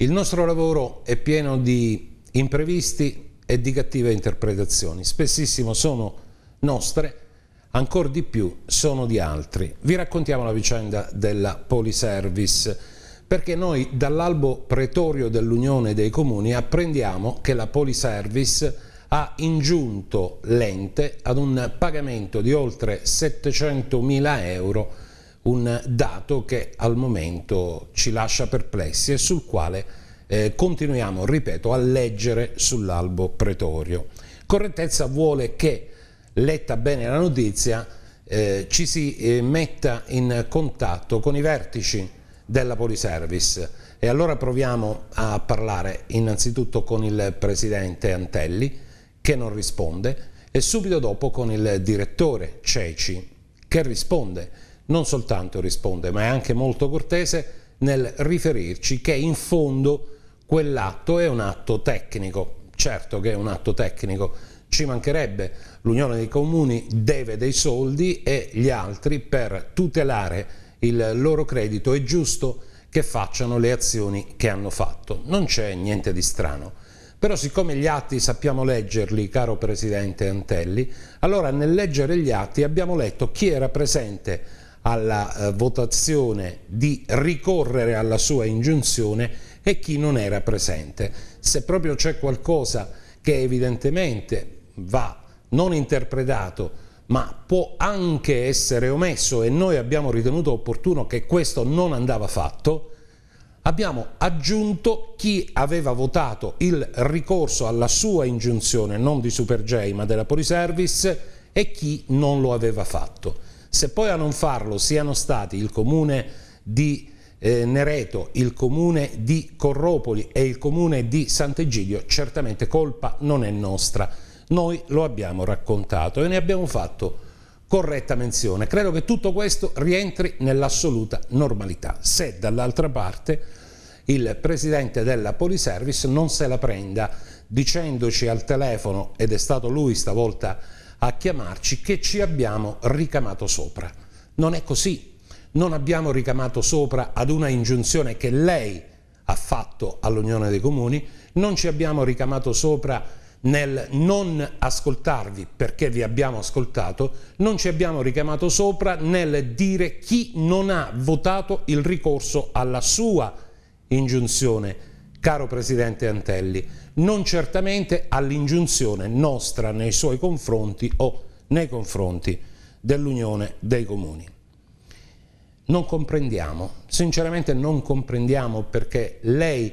Il nostro lavoro è pieno di imprevisti e di cattive interpretazioni, spessissimo sono nostre, ancora di più sono di altri. Vi raccontiamo la vicenda della Poliservice, perché noi dall'albo pretorio dell'Unione dei Comuni apprendiamo che la Poliservice ha ingiunto l'ente ad un pagamento di oltre 700 mila euro un dato che al momento ci lascia perplessi e sul quale eh, continuiamo, ripeto, a leggere sull'albo pretorio. Correttezza vuole che, letta bene la notizia, eh, ci si eh, metta in contatto con i vertici della Poliservice e allora proviamo a parlare innanzitutto con il presidente Antelli che non risponde e subito dopo con il direttore Ceci che risponde non soltanto risponde ma è anche molto cortese nel riferirci che in fondo quell'atto è un atto tecnico, certo che è un atto tecnico, ci mancherebbe, l'Unione dei Comuni deve dei soldi e gli altri per tutelare il loro credito è giusto che facciano le azioni che hanno fatto, non c'è niente di strano. Però siccome gli atti sappiamo leggerli, caro Presidente Antelli, allora nel leggere gli atti abbiamo letto chi era presente alla eh, votazione di ricorrere alla sua ingiunzione e chi non era presente. Se proprio c'è qualcosa che evidentemente va non interpretato ma può anche essere omesso e noi abbiamo ritenuto opportuno che questo non andava fatto, abbiamo aggiunto chi aveva votato il ricorso alla sua ingiunzione, non di Super J ma della Poliservice, e chi non lo aveva fatto. Se poi a non farlo siano stati il comune di eh, Nereto, il comune di Corropoli e il comune di Sant'Egidio, certamente colpa non è nostra. Noi lo abbiamo raccontato e ne abbiamo fatto corretta menzione. Credo che tutto questo rientri nell'assoluta normalità. Se dall'altra parte il presidente della Poliservice non se la prenda dicendoci al telefono, ed è stato lui stavolta a chiamarci che ci abbiamo ricamato sopra. Non è così. Non abbiamo ricamato sopra ad una ingiunzione che lei ha fatto all'Unione dei Comuni, non ci abbiamo ricamato sopra nel non ascoltarvi perché vi abbiamo ascoltato, non ci abbiamo ricamato sopra nel dire chi non ha votato il ricorso alla sua ingiunzione Caro Presidente Antelli, non certamente all'ingiunzione nostra nei suoi confronti o nei confronti dell'Unione dei Comuni. Non comprendiamo, sinceramente non comprendiamo perché lei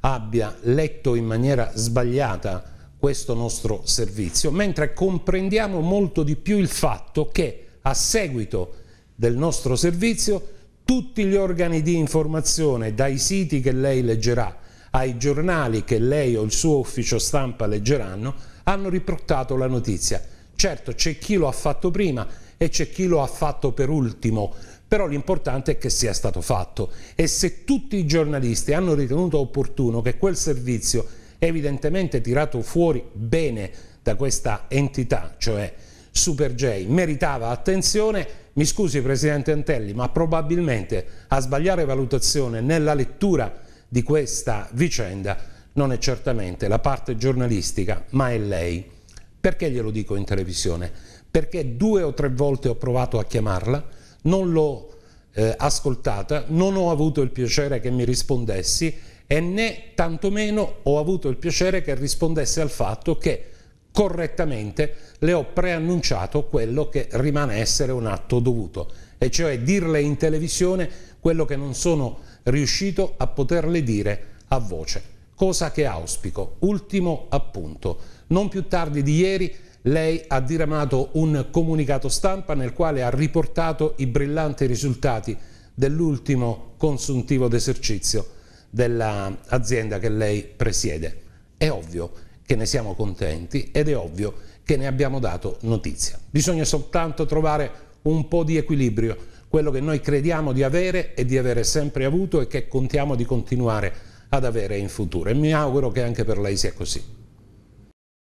abbia letto in maniera sbagliata questo nostro servizio, mentre comprendiamo molto di più il fatto che a seguito del nostro servizio tutti gli organi di informazione, dai siti che lei leggerà ai giornali che lei o il suo ufficio stampa leggeranno, hanno riportato la notizia. Certo, c'è chi lo ha fatto prima e c'è chi lo ha fatto per ultimo, però l'importante è che sia stato fatto e se tutti i giornalisti hanno ritenuto opportuno che quel servizio evidentemente tirato fuori bene da questa entità, cioè Super J, meritava attenzione, mi scusi Presidente Antelli, ma probabilmente a sbagliare valutazione nella lettura di questa vicenda non è certamente la parte giornalistica, ma è lei. Perché glielo dico in televisione? Perché due o tre volte ho provato a chiamarla, non l'ho eh, ascoltata, non ho avuto il piacere che mi rispondessi e né tantomeno ho avuto il piacere che rispondesse al fatto che correttamente le ho preannunciato quello che rimane essere un atto dovuto, e cioè dirle in televisione quello che non sono riuscito a poterle dire a voce. Cosa che auspico. Ultimo appunto. Non più tardi di ieri lei ha diramato un comunicato stampa nel quale ha riportato i brillanti risultati dell'ultimo consuntivo d'esercizio dell'azienda che lei presiede. È ovvio che ne siamo contenti ed è ovvio che ne abbiamo dato notizia. Bisogna soltanto trovare un po' di equilibrio quello che noi crediamo di avere e di avere sempre avuto e che contiamo di continuare ad avere in futuro e mi auguro che anche per lei sia così.